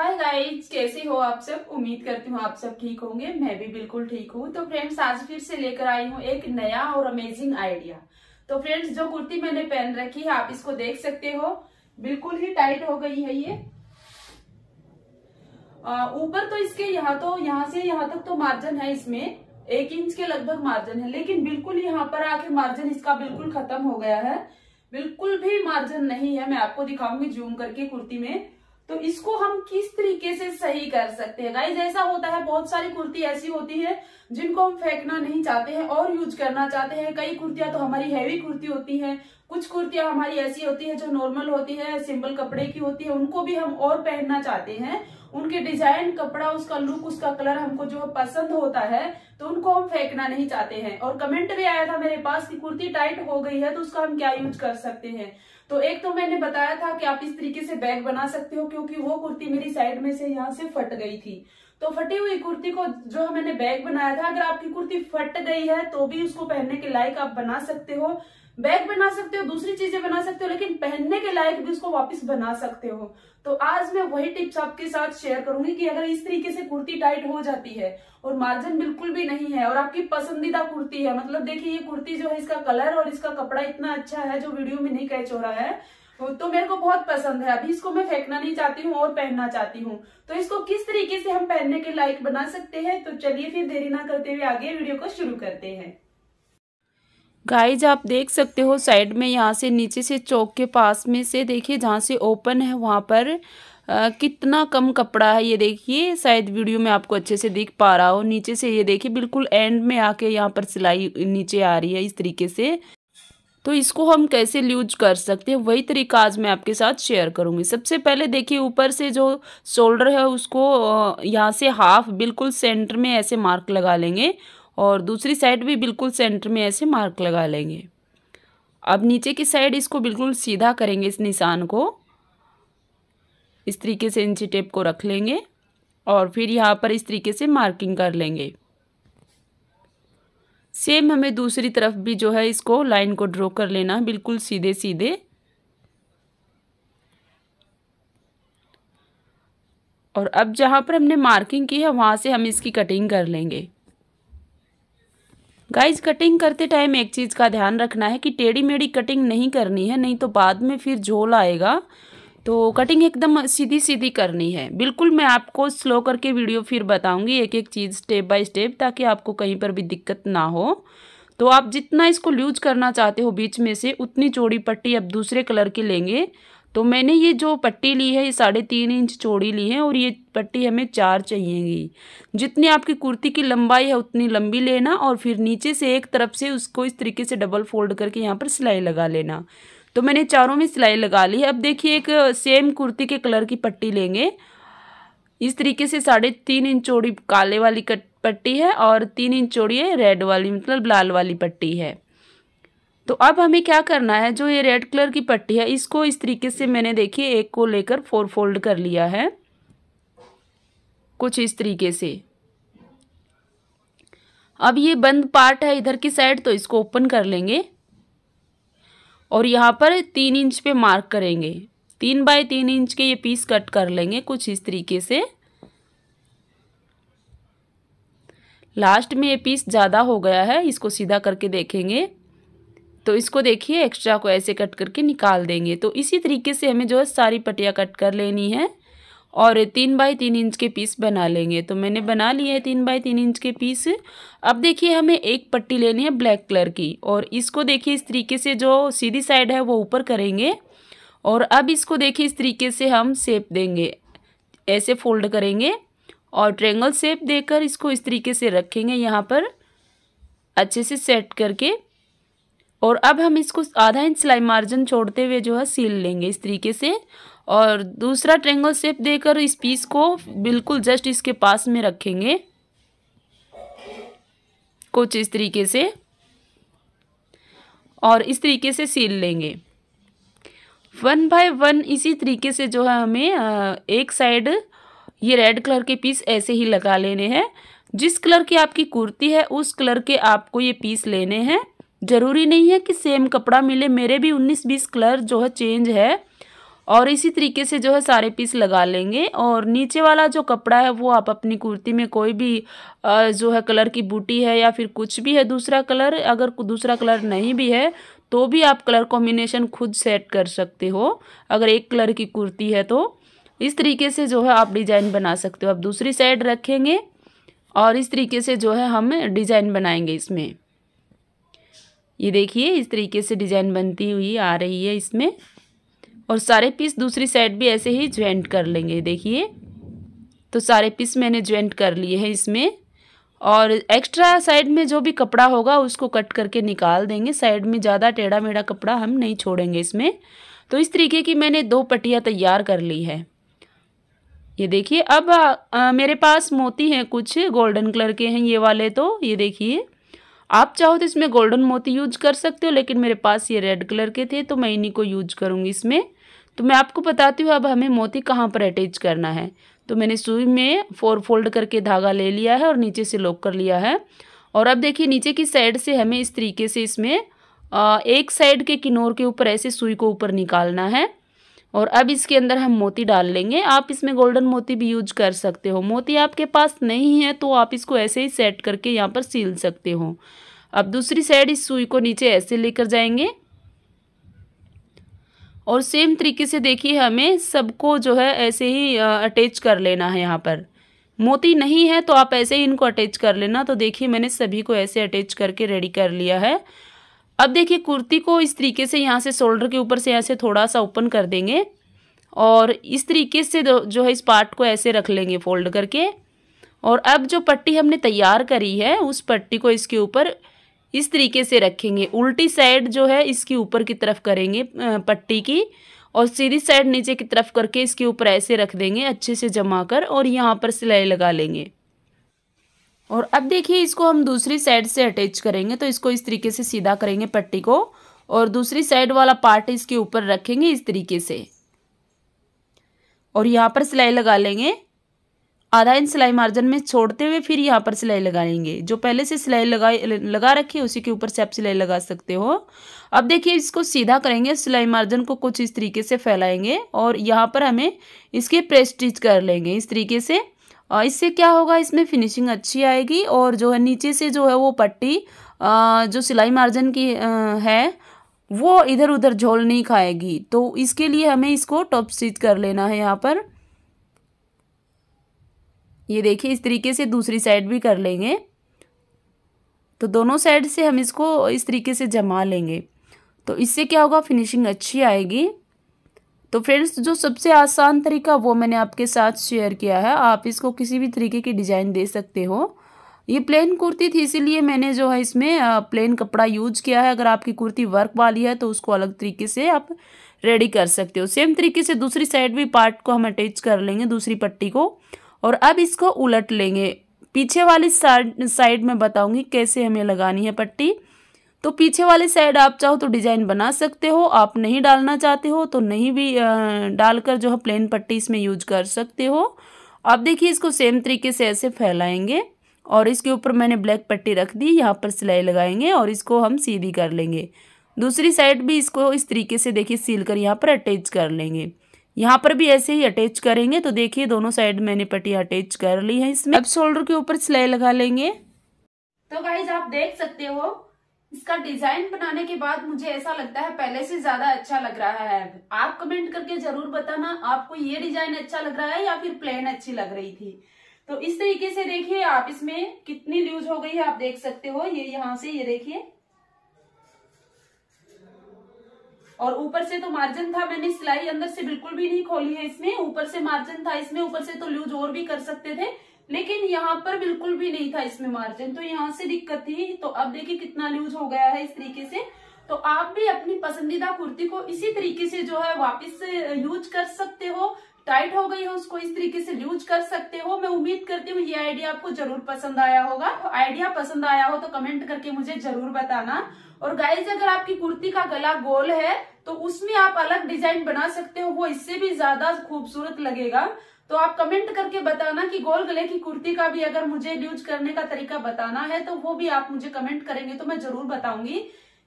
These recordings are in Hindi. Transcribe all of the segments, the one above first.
हाय गाइस कैसे हो आप सब उम्मीद करती हूँ आप सब ठीक होंगे मैं भी बिल्कुल ठीक हूँ तो फ्रेंड्स आज फिर से लेकर आई हूँ एक नया और अमेजिंग आइडिया तो फ्रेंड्स जो कुर्ती मैंने पहन रखी है आप इसको देख सकते हो बिल्कुल ही टाइट हो गई है ये ऊपर तो इसके यहाँ तो यहाँ से यहाँ तक तो मार्जिन है इसमें एक इंच के लगभग मार्जिन है लेकिन बिल्कुल यहाँ पर आके मार्जिन इसका बिल्कुल खत्म हो गया है बिल्कुल भी मार्जिन नहीं है मैं आपको दिखाऊंगी जूम करके कुर्ती में तो इसको हम किस तरीके से सही कर सकते हैं गाइज ऐसा होता है बहुत सारी कुर्ती ऐसी होती है जिनको हम फेंकना नहीं चाहते हैं और यूज करना चाहते हैं कई कुर्तियां तो हमारी हैवी कुर्ती होती हैं कुछ कुर्तियां हमारी ऐसी होती है जो नॉर्मल होती है सिंपल कपड़े की होती है उनको भी हम और पहनना चाहते हैं उनके डिजाइन कपड़ा उसका लुक उसका कलर हमको जो पसंद होता है तो उनको हम फेंकना नहीं चाहते हैं और कमेंट भी आया था मेरे पास कि कुर्ती टाइट हो गई है तो उसका हम क्या यूज कर सकते हैं तो एक तो मैंने बताया था कि आप इस तरीके से बैग बना सकते हो क्योंकि वो कुर्ती मेरी साइड में से यहाँ से फट गई थी तो फटी हुई कुर्ती को जो मैंने बैग बनाया था अगर आपकी कुर्ती फट गई है तो भी उसको पहनने के लायक आप बना सकते हो बैग बना सकते हो दूसरी चीजें बना सकते हो लेकिन पहनने के लायक भी उसको वापस बना सकते हो तो आज मैं वही टिप्स आपके साथ शेयर करूंगी कि अगर इस तरीके से कुर्ती टाइट हो जाती है और मार्जिन बिल्कुल भी नहीं है और आपकी पसंदीदा कुर्ती है मतलब देखिए ये कुर्ती जो है इसका कलर और इसका कपड़ा इतना अच्छा है जो वीडियो में नहीं कैच हो रहा है तो मेरे को बहुत पसंद है अभी इसको मैं फेंकना नहीं चाहती हूँ और पहनना चाहती हूँ तो इसको किस तरीके से हम पहनने के लायक बना सकते हैं तो चलिए फिर देरी ना करते हुए आगे वीडियो को शुरू करते हैं गाइज आप देख सकते हो साइड में यहाँ से नीचे से चौक के पास में से देखिए जहाँ से ओपन है वहाँ पर आ, कितना कम कपड़ा है ये देखिए शायद वीडियो में आपको अच्छे से दिख पा रहा हो नीचे से ये देखिए बिल्कुल एंड में आके यहाँ पर सिलाई नीचे आ रही है इस तरीके से तो इसको हम कैसे यूज कर सकते हैं वही तरीका आज मैं आपके साथ शेयर करूंगी सबसे पहले देखिए ऊपर से जो शोल्डर है उसको यहाँ से हाफ बिल्कुल सेंटर में ऐसे मार्क लगा लेंगे और दूसरी साइड भी बिल्कुल सेंटर में ऐसे मार्क लगा लेंगे अब नीचे की साइड इसको बिल्कुल सीधा करेंगे इस निशान को इस तरीके से इंची टेप को रख लेंगे और फिर यहाँ पर इस तरीके से मार्किंग कर लेंगे सेम हमें दूसरी तरफ भी जो है इसको लाइन को ड्रॉ कर लेना बिल्कुल सीधे सीधे और अब जहाँ पर हमने मार्किंग की है वहाँ से हम इसकी कटिंग कर लेंगे गाइज कटिंग करते टाइम एक चीज़ का ध्यान रखना है कि टेढ़ी मेढ़ी कटिंग नहीं करनी है नहीं तो बाद में फिर झोल आएगा तो कटिंग एकदम सीधी सीधी करनी है बिल्कुल मैं आपको स्लो करके वीडियो फिर बताऊंगी एक एक चीज़ स्टेप बाय स्टेप ताकि आपको कहीं पर भी दिक्कत ना हो तो आप जितना इसको लूज करना चाहते हो बीच में से उतनी चौड़ी पट्टी आप दूसरे कलर की लेंगे तो मैंने ये जो पट्टी ली है ये साढ़े तीन इंच चौड़ी ली है और ये पट्टी हमें चार चाहिएगी जितनी आपकी कुर्ती की लंबाई है उतनी लंबी लेना और फिर नीचे से एक तरफ से उसको इस तरीके से डबल फोल्ड करके यहाँ पर सिलाई लगा लेना तो मैंने चारों में सिलाई लगा ली है अब देखिए एक सेम कुर्ती के कलर की पट्टी लेंगे इस तरीके से साढ़े तीन इंच चौड़ी काले वाली पट्टी है और तीन इंच चौड़ी है रेड वाली मतलब लाल वाली पट्टी है तो अब हमें क्या करना है जो ये रेड कलर की पट्टी है इसको इस तरीके से मैंने देखिए एक को लेकर फोर फोल्ड कर लिया है कुछ इस तरीके से अब ये बंद पार्ट है इधर की साइड तो इसको ओपन कर लेंगे और यहाँ पर तीन इंच पे मार्क करेंगे तीन बाय तीन इंच के ये पीस कट कर लेंगे कुछ इस तरीके से लास्ट में ये पीस ज़्यादा हो गया है इसको सीधा करके देखेंगे तो इसको देखिए एक्स्ट्रा को ऐसे कट करके निकाल देंगे तो इसी तरीके से हमें जो है सारी पटिया कट कर लेनी है और तीन बाई तीन इंच के पीस बना लेंगे तो मैंने बना लिए है तीन बाई तीन इंच के पीस अब देखिए हमें एक पट्टी लेनी है ब्लैक कलर की और इसको देखिए इस तरीके से जो सीधी साइड है वो ऊपर करेंगे और अब इसको देखिए इस तरीके से हम सेप देंगे ऐसे फोल्ड करेंगे और ट्रेंगल सेप देकर इसको इस तरीके से रखेंगे यहाँ पर अच्छे से सेट करके और अब हम इसको आधा इंच सिलाई मार्जिन छोड़ते हुए जो है सील लेंगे इस तरीके से और दूसरा ट्रेंगल शेप देकर इस पीस को बिल्कुल जस्ट इसके पास में रखेंगे कुछ इस तरीके से और इस तरीके से सील लेंगे वन बाय वन इसी तरीके से जो है हमें एक साइड ये रेड कलर के पीस ऐसे ही लगा लेने हैं जिस कलर की आपकी कुर्ती है उस कलर के आपको ये पीस लेने हैं ज़रूरी नहीं है कि सेम कपड़ा मिले मेरे भी उन्नीस बीस कलर जो है चेंज है और इसी तरीके से जो है सारे पीस लगा लेंगे और नीचे वाला जो कपड़ा है वो आप अपनी कुर्ती में कोई भी जो है कलर की बूटी है या फिर कुछ भी है दूसरा कलर अगर दूसरा कलर नहीं भी है तो भी आप कलर कॉम्बिनेशन खुद सेट कर सकते हो अगर एक कलर की कुर्ती है तो इस तरीके से जो है आप डिज़ाइन बना सकते हो आप दूसरी साइड रखेंगे और इस तरीके से जो है हम डिज़ाइन बनाएंगे इसमें ये देखिए इस तरीके से डिज़ाइन बनती हुई आ रही है इसमें और सारे पीस दूसरी साइड भी ऐसे ही ज्वाइंट कर लेंगे देखिए तो सारे पीस मैंने ज्वाइंट कर लिए हैं इसमें और एक्स्ट्रा साइड में जो भी कपड़ा होगा उसको कट करके निकाल देंगे साइड में ज़्यादा टेढ़ा मेढ़ा कपड़ा हम नहीं छोड़ेंगे इसमें तो इस तरीके की मैंने दो पट्टियाँ तैयार कर ली है ये देखिए अब आ, आ, मेरे पास मोती हैं कुछ गोल्डन कलर के हैं ये वाले तो ये देखिए आप चाहो तो इसमें गोल्डन मोती यूज कर सकते हो लेकिन मेरे पास ये रेड कलर के थे तो मैं इन्हीं को यूज करूँगी इसमें तो मैं आपको बताती हूँ अब हमें मोती कहाँ पर अटैच करना है तो मैंने सुई में फोर फोल्ड करके धागा ले लिया है और नीचे से लॉक कर लिया है और अब देखिए नीचे की साइड से हमें इस तरीके से इसमें एक साइड के किनोर के ऊपर ऐसे सुई को ऊपर निकालना है और अब इसके अंदर हम मोती डाल लेंगे आप इसमें गोल्डन मोती भी यूज कर सकते हो मोती आपके पास नहीं है तो आप इसको ऐसे ही सेट करके यहाँ पर सील सकते हो अब दूसरी साइड इस सुई को नीचे ऐसे लेकर जाएंगे और सेम तरीके से देखिए हमें सबको जो है ऐसे ही अटैच कर लेना है यहाँ पर मोती नहीं है तो आप ऐसे ही इनको अटैच कर लेना तो देखिए मैंने सभी को ऐसे अटैच करके रेडी कर लिया है अब देखिए कुर्ती को इस तरीके से यहाँ से शोल्डर के ऊपर से ऐसे थोड़ा सा ओपन कर देंगे और इस तरीके से जो है इस पार्ट को ऐसे रख लेंगे फोल्ड करके और अब जो पट्टी हमने तैयार करी है उस पट्टी को इसके ऊपर इस तरीके से रखेंगे उल्टी साइड जो है इसके ऊपर की तरफ करेंगे पट्टी की और सीधी साइड नीचे की तरफ करके इसके ऊपर ऐसे रख देंगे अच्छे से जमा कर और यहाँ पर सिलाई लगा लेंगे और अब देखिए इसको हम दूसरी साइड से अटैच करेंगे तो इसको इस तरीके से सीधा करेंगे पट्टी को और दूसरी साइड वाला पार्ट इसके ऊपर रखेंगे इस तरीके से और यहाँ पर सिलाई लगा लेंगे आधा इंच सिलाई मार्जिन में छोड़ते हुए फिर यहाँ पर सिलाई लगा लेंगे जो पहले से सिलाई लगा लगा रखी है उसी के ऊपर से आप सिलाई लगा सकते हो अब देखिए इसको सीधा करेंगे सिलाई मार्जिन को कुछ इस तरीके से फैलाएंगे और यहाँ पर हमें इसके प्रेस स्टिच कर लेंगे इस तरीके से इससे क्या होगा इसमें फिनिशिंग अच्छी आएगी और जो है नीचे से जो है वो पट्टी जो सिलाई मार्जिन की है वो इधर उधर झोल नहीं खाएगी तो इसके लिए हमें इसको टॉप स्टिच कर लेना है यहाँ पर ये देखिए इस तरीके से दूसरी साइड भी कर लेंगे तो दोनों साइड से हम इसको इस तरीके से जमा लेंगे तो इससे क्या होगा फिनिशिंग अच्छी आएगी तो फ्रेंड्स जो सबसे आसान तरीका वो मैंने आपके साथ शेयर किया है आप इसको किसी भी तरीके की डिज़ाइन दे सकते हो ये प्लेन कुर्ती थी इसीलिए मैंने जो है इसमें प्लेन कपड़ा यूज किया है अगर आपकी कुर्ती वर्क वाली है तो उसको अलग तरीके से आप रेडी कर सकते हो सेम तरीके से दूसरी साइड भी पार्ट को हम अटैच कर लेंगे दूसरी पट्टी को और अब इसको उलट लेंगे पीछे वाली साइड साइड में बताऊंगी कैसे हमें लगानी है पट्टी तो पीछे वाले साइड आप चाहो तो डिज़ाइन बना सकते हो आप नहीं डालना चाहते हो तो नहीं भी डालकर जो है प्लेन पट्टी इसमें यूज कर सकते हो आप देखिए इसको सेम तरीके से ऐसे फैलाएंगे और इसके ऊपर मैंने ब्लैक पट्टी रख दी यहाँ पर सिलाई लगाएंगे और इसको हम सीधी कर लेंगे दूसरी साइड भी इसको इस तरीके से देखिए सील कर यहाँ पर अटैच कर लेंगे यहाँ पर भी ऐसे ही अटैच करेंगे तो देखिए दोनों साइड मैंने पट्टी अटैच कर ली है इसमें अब शोल्डर के ऊपर सिलाई लगा लेंगे तो गाइज आप देख सकते हो इसका डिजाइन बनाने के बाद मुझे ऐसा लगता है पहले से ज्यादा अच्छा लग रहा है आप कमेंट करके जरूर बताना आपको ये डिजाइन अच्छा लग रहा है या फिर प्लेन अच्छी लग रही थी तो इस तरीके से देखिए आप इसमें कितनी लूज हो गई है आप देख सकते हो ये यहाँ से ये देखिए और ऊपर से तो मार्जिन था मैंने सिलाई अंदर से बिल्कुल भी नहीं खोली है इसमें ऊपर से मार्जिन था इसमें ऊपर से तो लूज और भी कर सकते थे लेकिन यहाँ पर बिल्कुल भी नहीं था इसमें मार्जिन तो यहाँ से दिक्कत थी तो अब देखिए कितना लूज हो गया है इस तरीके से तो आप भी अपनी पसंदीदा कुर्ती को इसी तरीके से जो है वापस यूज कर सकते हो टाइट हो गई हो उसको इस तरीके से यूज कर सकते हो मैं उम्मीद करती हूँ ये आइडिया आपको जरूर पसंद आया होगा तो आइडिया पसंद आया हो तो कमेंट करके मुझे जरूर बताना और गाइज अगर आपकी कुर्ती का गला गोल है तो उसमें आप अलग डिजाइन बना सकते हो वो इससे भी ज्यादा खूबसूरत लगेगा तो आप कमेंट करके बताना कि गोल गले की कुर्ती का भी अगर मुझे यूज करने का तरीका बताना है तो वो भी आप मुझे कमेंट करेंगे तो मैं जरूर बताऊंगी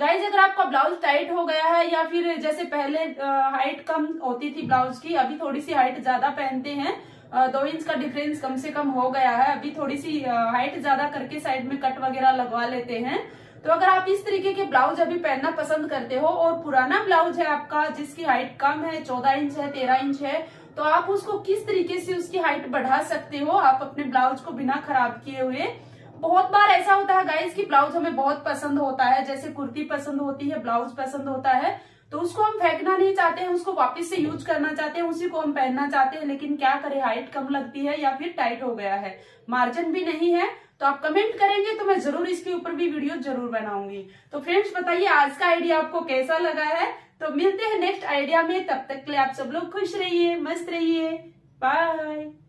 गाइज अगर आपका ब्लाउज टाइट हो गया है या फिर जैसे पहले हाइट कम होती थी ब्लाउज की अभी थोड़ी सी हाइट ज्यादा पहनते हैं दो इंच का डिफरेंस कम से कम हो गया है अभी थोड़ी सी हाइट ज्यादा करके साइड में कट वगैरह लगवा लेते हैं तो अगर आप इस तरीके के ब्लाउज अभी पहनना पसंद करते हो और पुराना ब्लाउज है आपका जिसकी हाइट कम है चौदह इंच है तेरह इंच है तो आप उसको किस तरीके से उसकी हाइट बढ़ा सकते हो आप अपने ब्लाउज को बिना खराब किए हुए बहुत बार ऐसा होता है गाइज कि ब्लाउज हमें बहुत पसंद होता है जैसे कुर्ती पसंद होती है ब्लाउज पसंद होता है तो उसको हम फेंकना नहीं चाहते हैं उसको वापस से यूज करना चाहते हैं उसी को हम पहनना चाहते हैं लेकिन क्या करें हाइट कम लगती है या फिर टाइट हो गया है मार्जिन भी नहीं है तो आप कमेंट करेंगे तो मैं जरूर इसके ऊपर भी वीडियो जरूर बनाऊंगी तो फ्रेंड्स बताइए आज का आइडिया आपको कैसा लगा है तो मिलते हैं नेक्स्ट आइडिया में तब तक के लिए आप सब लोग खुश रहिए मस्त रहिए बाय